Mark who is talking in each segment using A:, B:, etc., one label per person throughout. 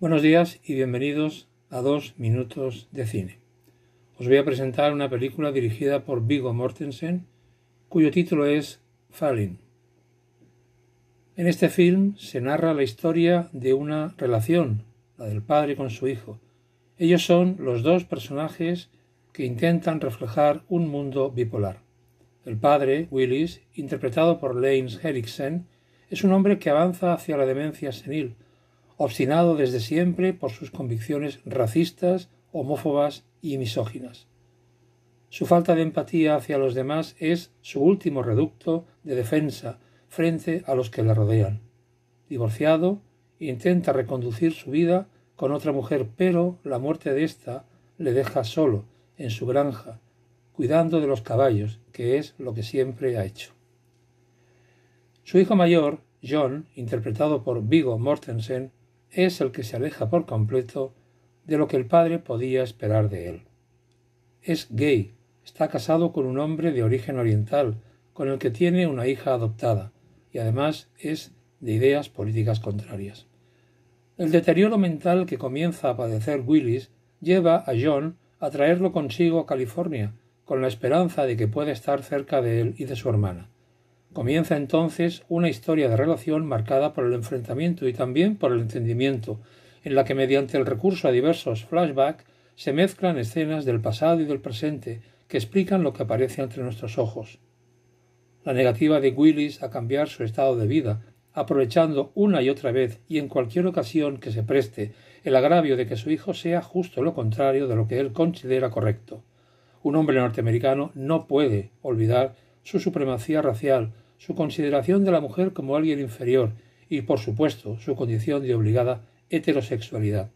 A: Buenos días y bienvenidos a Dos Minutos de Cine. Os voy a presentar una película dirigida por Vigo Mortensen, cuyo título es Falling. En este film se narra la historia de una relación, la del padre con su hijo. Ellos son los dos personajes que intentan reflejar un mundo bipolar. El padre, Willis, interpretado por Lanes Henriksen, es un hombre que avanza hacia la demencia senil, obstinado desde siempre por sus convicciones racistas, homófobas y misóginas. Su falta de empatía hacia los demás es su último reducto de defensa frente a los que le rodean. Divorciado, intenta reconducir su vida con otra mujer, pero la muerte de ésta le deja solo en su granja, cuidando de los caballos, que es lo que siempre ha hecho. Su hijo mayor, John, interpretado por Vigo Mortensen, es el que se aleja por completo de lo que el padre podía esperar de él. Es gay, está casado con un hombre de origen oriental, con el que tiene una hija adoptada, y además es de ideas políticas contrarias. El deterioro mental que comienza a padecer Willis lleva a John a traerlo consigo a California, con la esperanza de que pueda estar cerca de él y de su hermana. Comienza entonces una historia de relación marcada por el enfrentamiento y también por el entendimiento, en la que mediante el recurso a diversos flashbacks se mezclan escenas del pasado y del presente que explican lo que aparece entre nuestros ojos. La negativa de Willis a cambiar su estado de vida, aprovechando una y otra vez y en cualquier ocasión que se preste el agravio de que su hijo sea justo lo contrario de lo que él considera correcto. Un hombre norteamericano no puede olvidar su supremacía racial su consideración de la mujer como alguien inferior y, por supuesto, su condición de obligada heterosexualidad.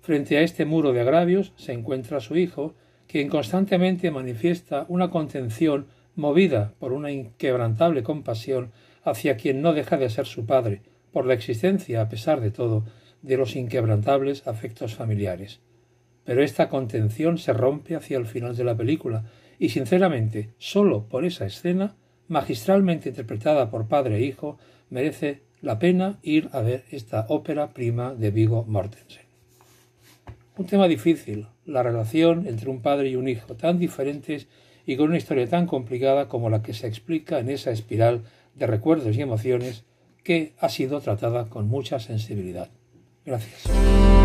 A: Frente a este muro de agravios se encuentra su hijo, quien constantemente manifiesta una contención movida por una inquebrantable compasión hacia quien no deja de ser su padre, por la existencia, a pesar de todo, de los inquebrantables afectos familiares. Pero esta contención se rompe hacia el final de la película, y sinceramente, sólo por esa escena magistralmente interpretada por padre e hijo, merece la pena ir a ver esta ópera prima de Vigo Mortensen. Un tema difícil, la relación entre un padre y un hijo, tan diferentes y con una historia tan complicada como la que se explica en esa espiral de recuerdos y emociones que ha sido tratada con mucha sensibilidad. Gracias.